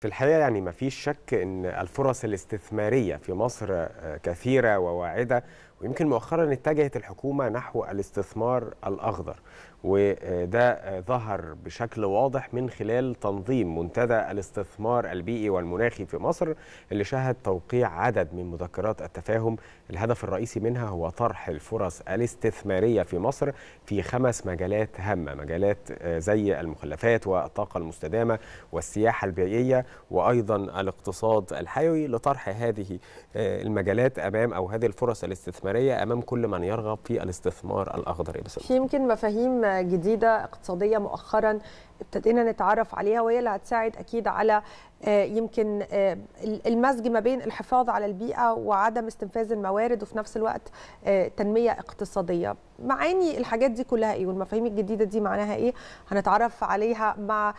في الحقيقة يعني ما فيش شك أن الفرص الاستثمارية في مصر آه، كثيرة وواعدة ويمكن مؤخرا اتجهت الحكومه نحو الاستثمار الاخضر وده ظهر بشكل واضح من خلال تنظيم منتدى الاستثمار البيئي والمناخي في مصر اللي شهد توقيع عدد من مذكرات التفاهم الهدف الرئيسي منها هو طرح الفرص الاستثماريه في مصر في خمس مجالات هامه مجالات زي المخلفات والطاقه المستدامه والسياحه البيئيه وايضا الاقتصاد الحيوي لطرح هذه المجالات امام او هذه الفرص الاستثماريه الاستثماريه امام كل من يرغب في الاستثمار الاخضر في يمكن مفاهيم جديده اقتصاديه مؤخرا ابتدينا نتعرف عليها وهي اللي هتساعد اكيد على آه، يمكن آه، المزج ما بين الحفاظ على البيئه وعدم استنفاذ الموارد وفي نفس الوقت آه، تنميه اقتصاديه معاني الحاجات دي كلها ايه والمفاهيم الجديده دي معناها ايه هنتعرف عليها مع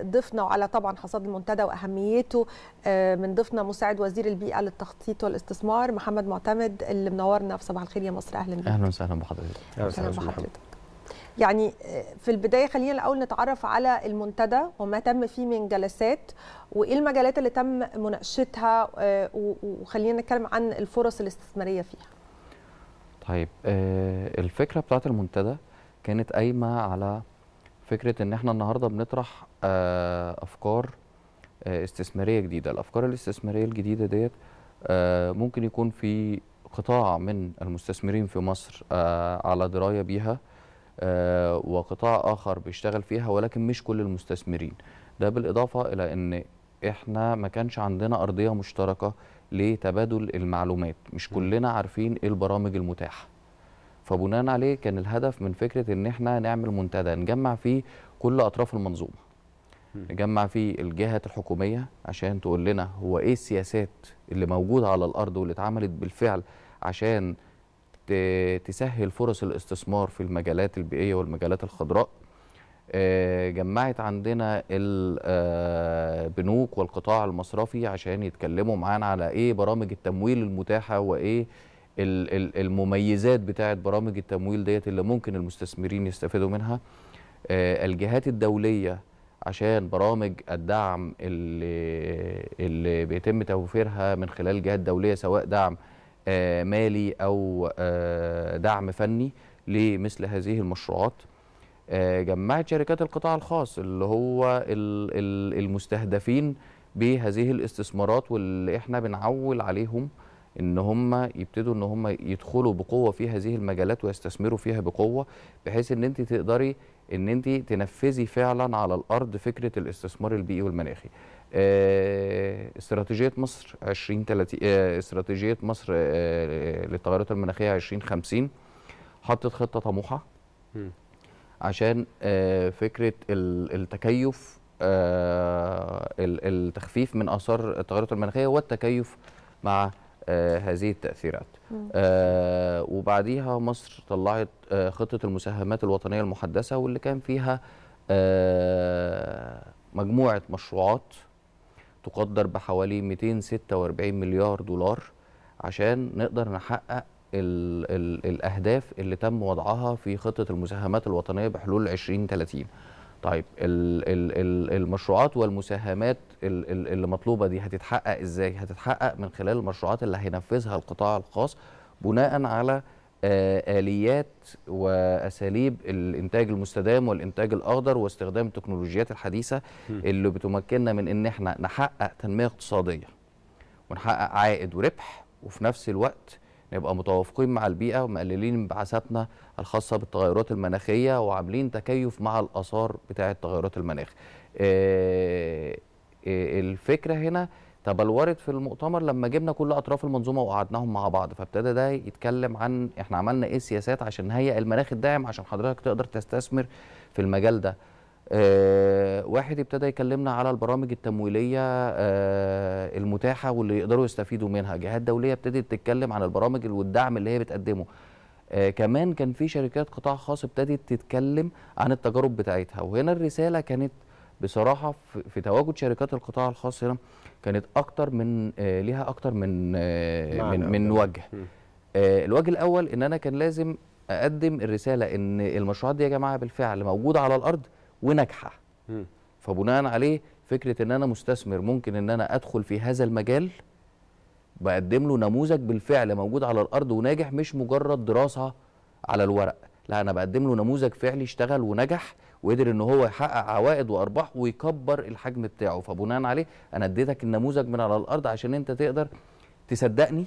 ضيفنا وعلى طبعا حصاد المنتدى واهميته من ضيفنا مساعد وزير البيئه للتخطيط والاستثمار محمد معتمد اللي منورنا في صباح الخير يا مصر اهلا بك اهلا وسهلا بحضرتك اهلا وسهلا بحضرتك يعني آه، في البدايه خلينا الاول نتعرف على المنتدى وما تم فيه من جلسات وايه المجالات اللي تم مناقشتها آه، وخلينا نتكلم عن الفرص الاستثماريه فيها. طيب آه، الفكره بتاعه المنتدى كانت قايمه على فكره ان احنا النهارده بنطرح افكار استثماريه جديده، الافكار الاستثماريه الجديده ديت ممكن يكون في قطاع من المستثمرين في مصر على درايه بيها آه، وقطاع اخر بيشتغل فيها ولكن مش كل المستثمرين ده بالاضافه الى ان احنا ما كانش عندنا ارضيه مشتركه لتبادل المعلومات مش كلنا عارفين ايه البرامج المتاحه فبناء عليه كان الهدف من فكره ان احنا نعمل منتدى نجمع فيه كل اطراف المنظومه نجمع فيه الجهات الحكوميه عشان تقول لنا هو ايه السياسات اللي موجوده على الارض واللي اتعملت بالفعل عشان تسهل فرص الاستثمار في المجالات البيئية والمجالات الخضراء آه، جمعت عندنا البنوك آه، والقطاع المصرفي عشان يتكلموا معانا على ايه برامج التمويل المتاحة وايه المميزات بتاعة برامج التمويل ديت اللي ممكن المستثمرين يستفيدوا منها آه، الجهات الدولية عشان برامج الدعم اللي, اللي بيتم توفيرها من خلال الجهات الدولية سواء دعم آه، مالي أو آه، دعم فني لمثل هذه المشروعات آه، جمعت شركات القطاع الخاص اللي هو المستهدفين بهذه الاستثمارات واللي احنا بنعول عليهم ان هم يبتدوا ان هم يدخلوا بقوه في هذه المجالات ويستثمروا فيها بقوه بحيث ان انت تقدري ان انت تنفذي فعلا على الارض فكره الاستثمار البيئي والمناخي آه، استراتيجيه مصر 2030 آه، استراتيجيه مصر آه، للتغيرات المناخيه 2050 حطت خطه طموحه عشان فكره التكيف التخفيف من اثار التغيرات المناخيه والتكيف مع آه، هذه التأثيرات آه، وبعديها مصر طلعت آه، خطة المساهمات الوطنية المحدثة واللي كان فيها مجموعة مشروعات تقدر بحوالي 246 مليار دولار عشان نقدر نحقق الـ الـ الأهداف اللي تم وضعها في خطة المساهمات الوطنية بحلول 2030 طيب الـ الـ المشروعات والمساهمات اللي مطلوبه دي هتتحقق ازاي؟ هتتحقق من خلال المشروعات اللي هينفذها القطاع الخاص بناء على آليات وأساليب الإنتاج المستدام والإنتاج الأخضر واستخدام التكنولوجيات الحديثة اللي بتمكننا من إن إحنا نحقق تنمية اقتصادية ونحقق عائد وربح وفي نفس الوقت نبقى متوافقين مع البيئه ومقللين انبعاثاتنا الخاصه بالتغيرات المناخيه وعاملين تكيف مع الاثار بتاعه تغيرات المناخ. آه، آه، الفكره هنا تبلورت في المؤتمر لما جبنا كل اطراف المنظومه وقعدناهم مع بعض فابتدى ده يتكلم عن احنا عملنا ايه سياسات عشان نهيئ المناخ الداعم عشان حضرتك تقدر تستثمر في المجال ده. أه واحد ابتدى يكلمنا على البرامج التمويليه أه المتاحه واللي يقدروا يستفيدوا منها جهات دوليه ابتدت تتكلم عن البرامج والدعم اللي هي بتقدمه أه كمان كان في شركات قطاع خاص ابتدت تتكلم عن التجارب بتاعتها وهنا الرساله كانت بصراحه في تواجد شركات القطاع الخاص هنا كانت اكتر من آه، ليها اكتر من آه، من, من وجه آه، الوجه الاول ان انا كان لازم اقدم الرساله ان المشروعات دي يا جماعه بالفعل موجوده على الارض وناجحه فبناء عليه فكره ان انا مستثمر ممكن ان انا ادخل في هذا المجال بقدم له نموذج بالفعل موجود على الارض وناجح مش مجرد دراسه على الورق لا انا بقدم له نموذج فعلي اشتغل ونجح وقدر ان هو يحقق عوائد وارباح ويكبر الحجم بتاعه فبناء عليه انا اديتك النموذج من على الارض عشان انت تقدر تصدقني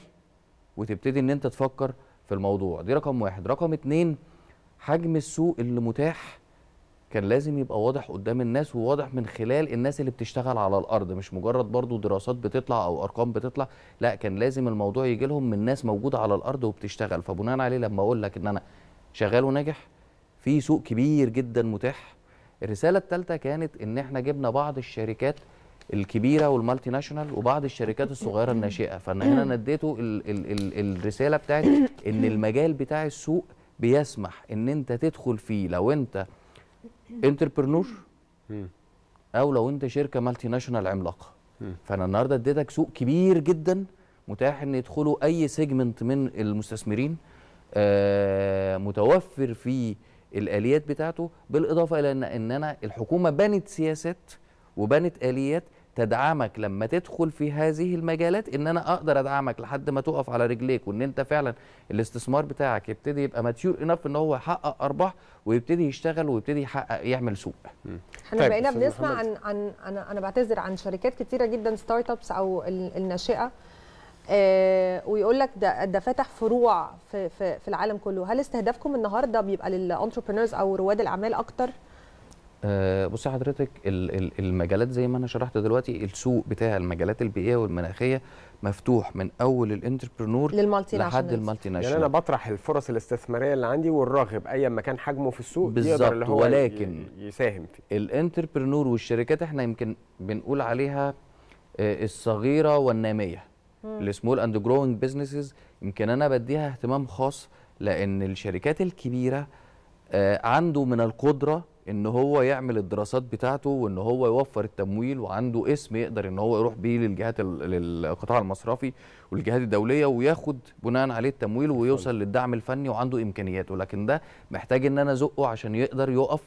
وتبتدي ان انت تفكر في الموضوع دي رقم واحد رقم اتنين حجم السوق اللي متاح كان لازم يبقى واضح قدام الناس وواضح من خلال الناس اللي بتشتغل على الارض مش مجرد برضو دراسات بتطلع او ارقام بتطلع لا كان لازم الموضوع يجي لهم من ناس موجوده على الارض وبتشتغل فبناء عليه لما اقول لك ان انا شغال وناجح في سوق كبير جدا متاح الرساله الثالثه كانت ان احنا جبنا بعض الشركات الكبيره والمالتي ناشونال وبعض الشركات الصغيره الناشئه فانا هنا نديته ال ال ال الرساله بتاعت ان المجال بتاع السوق بيسمح ان انت تدخل فيه لو انت انتربرنور او لو انت شركه مالتي ناشونال عملاقه فانا النهارده اديتك سوق كبير جدا متاح ان يدخلوا اي سيجمنت من المستثمرين آه متوفر فيه الاليات بتاعته بالاضافه الى ان انا الحكومه بنت سياسات وبنت اليات تدعمك لما تدخل في هذه المجالات ان انا اقدر ادعمك لحد ما تقف على رجليك وان انت فعلا الاستثمار بتاعك يبتدي يبقى ماتيور انف ان هو يحقق ارباح ويبتدي يشتغل ويبتدي يحقق يعمل سوق. احنا طيب، بقينا بنسمع عن عن انا انا بعتذر عن شركات كتيره جدا ستارت ابس او الناشئه آه ويقول لك ده ده فاتح فروع في, في في العالم كله، هل استهدافكم النهارده بيبقى للانتربرينورز او رواد الاعمال اكتر؟ أه بصي حضرتك المجالات زي ما انا شرحت دلوقتي السوق بتاع المجالات البيئيه والمناخيه مفتوح من اول الانتربرنور للمالتي لحد المالتي ناشونال يعني انا بطرح الفرص الاستثماريه اللي عندي والراغب ايا ما كان حجمه في السوق يقدر اللي هو ولكن يساهم فيه الانتربرنور والشركات احنا يمكن بنقول عليها آه، الصغيره والناميه السمول اند جروينج بزنسز يمكن انا بديها اهتمام خاص لان الشركات الكبيره آه، عنده من القدره ان هو يعمل الدراسات بتاعته وان هو يوفر التمويل وعنده اسم يقدر ان هو يروح بيه للجهات للقطاع المصرفي والجهات الدوليه وياخد بناء عليه التمويل ويوصل للدعم الفني وعنده امكانياته لكن ده محتاج ان انا ازقه عشان يقدر يقف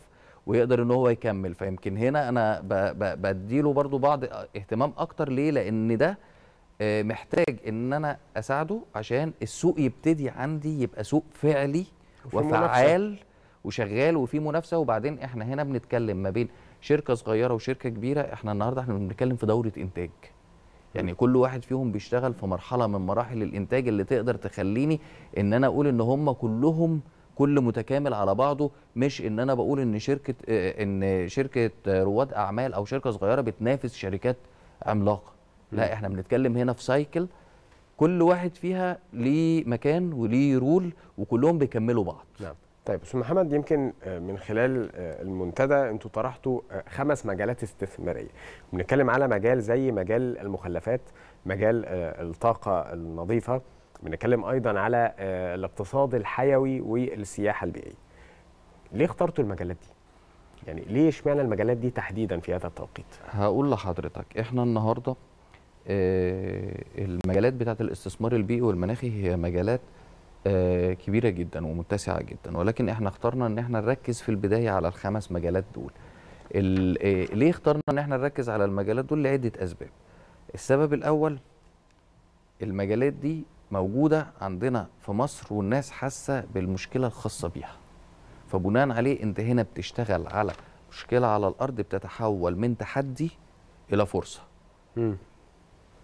ويقدر ان هو يكمل فيمكن هنا انا بديله برضو بعض اهتمام اكتر ليه لان ده آه، محتاج ان انا اساعده عشان السوق يبتدي عندي يبقى سوق فعلي وفعال منافسة. وشغال وفي منافسه وبعدين احنا هنا بنتكلم ما بين شركه صغيره وشركه كبيره احنا النهارده احنا بنتكلم في دوره انتاج يعني كل واحد فيهم بيشتغل في مرحله من مراحل الانتاج اللي تقدر تخليني ان انا اقول ان هم كلهم كل متكامل على بعضه مش ان انا بقول ان شركه آه، ان شركه رواد اعمال او شركه صغيره بتنافس شركات عملاقه لا احنا بنتكلم هنا في سايكل كل واحد فيها ليه مكان وليه رول وكلهم بيكملوا بعض نعم. طيب استاذ محمد يمكن آه، من خلال آه، المنتدى انتوا طرحتوا آه، خمس مجالات استثماريه بنتكلم على مجال زي مجال المخلفات مجال الطاقه النظيفه بنتكلم ايضا على الاقتصاد الحيوي والسياحه البيئيه ليه اخترتوا المجالات دي يعني ليه اشمعنى المجالات دي تحديدا في هذا التوقيت هقول لحضرتك احنا النهارده المجالات بتاعه الاستثمار البيئي والمناخي هي مجالات آه، كبيره جدا ومتسعه جدا ولكن احنا اخترنا ان احنا نركز في البدايه على الخمس مجالات دول آه، ليه اخترنا ان احنا نركز على المجالات دول لعده اسباب السبب الاول المجالات دي موجوده عندنا في مصر والناس حاسه بالمشكله الخاصه بيها فبناء عليه انت هنا بتشتغل على مشكله على الارض بتتحول من تحدي الى فرصه م.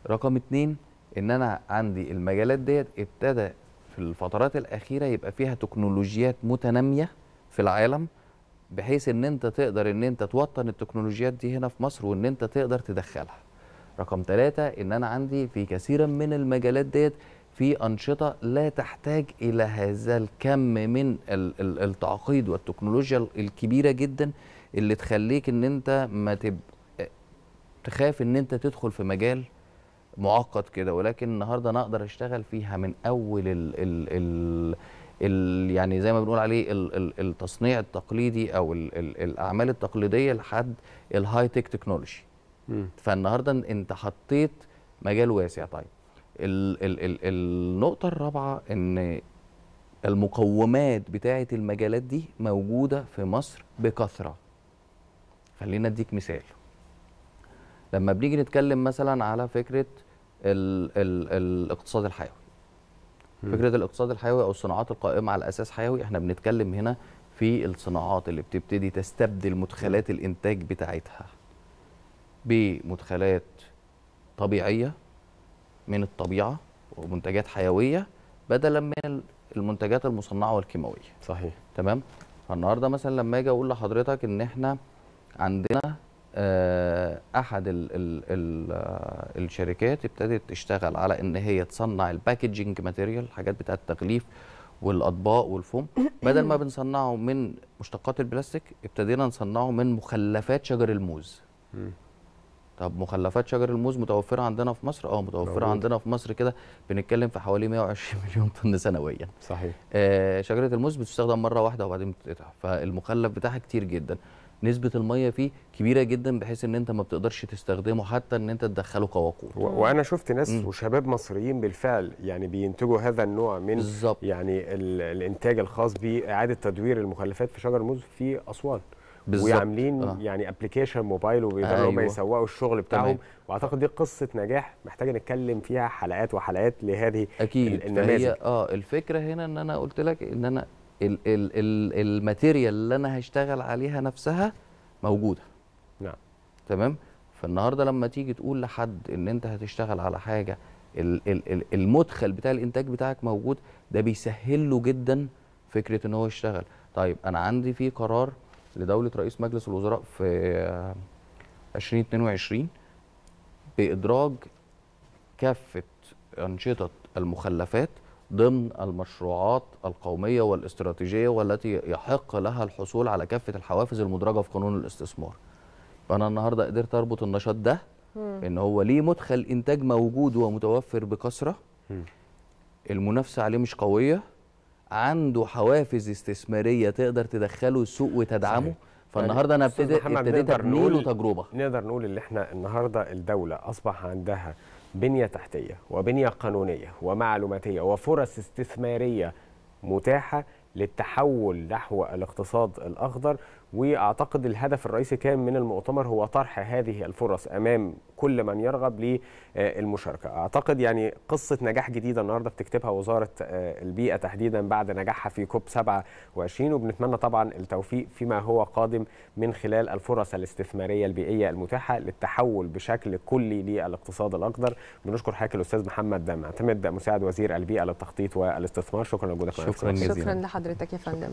رقم اتنين ان انا عندي المجالات ديت ابتدى في الفترات الاخيره يبقى فيها تكنولوجيات متناميه في العالم بحيث ان انت تقدر ان انت توطن التكنولوجيات دي هنا في مصر وان انت تقدر تدخلها رقم ثلاثة ان انا عندي في كثيرا من المجالات ديت في انشطة لا تحتاج الى هذا الكم من التعقيد والتكنولوجيا الكبيرة جدا اللي تخليك ان انت ما تب... تخاف ان انت تدخل في مجال معقد كده ولكن النهارده انا اقدر اشتغل فيها من اول ال ال ال ال يعني زي ما بنقول عليه ال ال التصنيع التقليدي او ال ال الاعمال التقليديه لحد الهاي تك تكنولوجي فالنهارده انت حطيت مجال واسع طيب ال ال ال النقطه الرابعه ان المقومات بتاعه المجالات دي موجوده في مصر بكثره خلينا اديك مثال لما بنيجي نتكلم مثلا على فكره ال ال الاقتصاد الحيوي فكره الاقتصاد الحيوي او الصناعات القائمه على اساس حيوي احنا بنتكلم هنا في الصناعات اللي بتبتدي تستبدل مدخلات الانتاج بتاعتها بمدخلات طبيعيه من الطبيعه ومنتجات حيويه بدلا من المنتجات المصنعه والكيماويه صحيح تمام فالنهارده مثلا لما اجي اقول لحضرتك ان احنا عندنا آه، احد الـ الـ الـ آه، الشركات ابتدت تشتغل على ان هي تصنع الباكجينج ماتيريال الحاجات بتاعه التغليف والاطباق والفوم بدل ما بنصنعه من مشتقات البلاستيك ابتدينا نصنعه من مخلفات شجر الموز طب مخلفات شجر الموز متوفره عندنا في مصر اه متوفره موجود. عندنا في مصر كده بنتكلم في حوالي 120 مليون طن سنويا صحيح آه شجره الموز بتستخدم مره واحده وبعدين بتتقطع فالمخلف بتاعها كتير جدا نسبه الميه فيه كبيره جدا بحيث ان انت ما بتقدرش تستخدمه حتى ان انت تدخله كوقود وانا شفت ناس م. وشباب مصريين بالفعل يعني بينتجوا هذا النوع من بالزبط. يعني الانتاج الخاص باعاده تدوير المخلفات في شجر الموز في اسوان بالزبط. وعاملين آه. يعني ابلكيشن موبايل وبيقدروا أيوة. هم يسوقوا الشغل بتاعهم تمام. واعتقد دي قصه نجاح محتاجه نتكلم فيها حلقات وحلقات لهذه اكيد النماذج اه الفكره هنا ان انا قلت لك ان انا الماتيريال اللي انا هشتغل عليها نفسها موجوده نعم تمام فالنهارده لما تيجي تقول لحد ان انت هتشتغل على حاجه المدخل بتاع الانتاج بتاعك موجود ده بيسهل له جدا فكره ان هو يشتغل طيب انا عندي في قرار لدوله رئيس مجلس الوزراء في 2022 بادراج كافه انشطه المخلفات ضمن المشروعات القوميه والاستراتيجيه والتي يحق لها الحصول على كافه الحوافز المدرجه في قانون الاستثمار. فانا النهارده قدرت اربط النشاط ده ان هو ليه مدخل انتاج موجود ومتوفر بكثره المنافسه عليه مش قويه عنده حوافز استثماريه تقدر تدخله السوق وتدعمه صحيح. فالنهارده انا يعني ابتديت ابني له تجربه نقدر نقول ان احنا النهارده الدوله اصبح عندها بنيه تحتيه وبنيه قانونيه ومعلوماتيه وفرص استثماريه متاحه للتحول نحو الاقتصاد الاخضر واعتقد الهدف الرئيسي كان من المؤتمر هو طرح هذه الفرص امام كل من يرغب للمشاركه اعتقد يعني قصه نجاح جديده النهارده بتكتبها وزاره آه، البيئه تحديدا بعد نجاحها في كوب 27 وبنتمنى طبعا التوفيق فيما هو قادم من خلال الفرص الاستثماريه البيئيه المتاحه للتحول بشكل كلي للاقتصاد الاخضر بنشكر حضرتك الاستاذ محمد معتمد مساعد وزير البيئه للتخطيط والاستثمار شكرا لوجودك معنا شكرا جزيلا شكرا لحضرتك يا فندم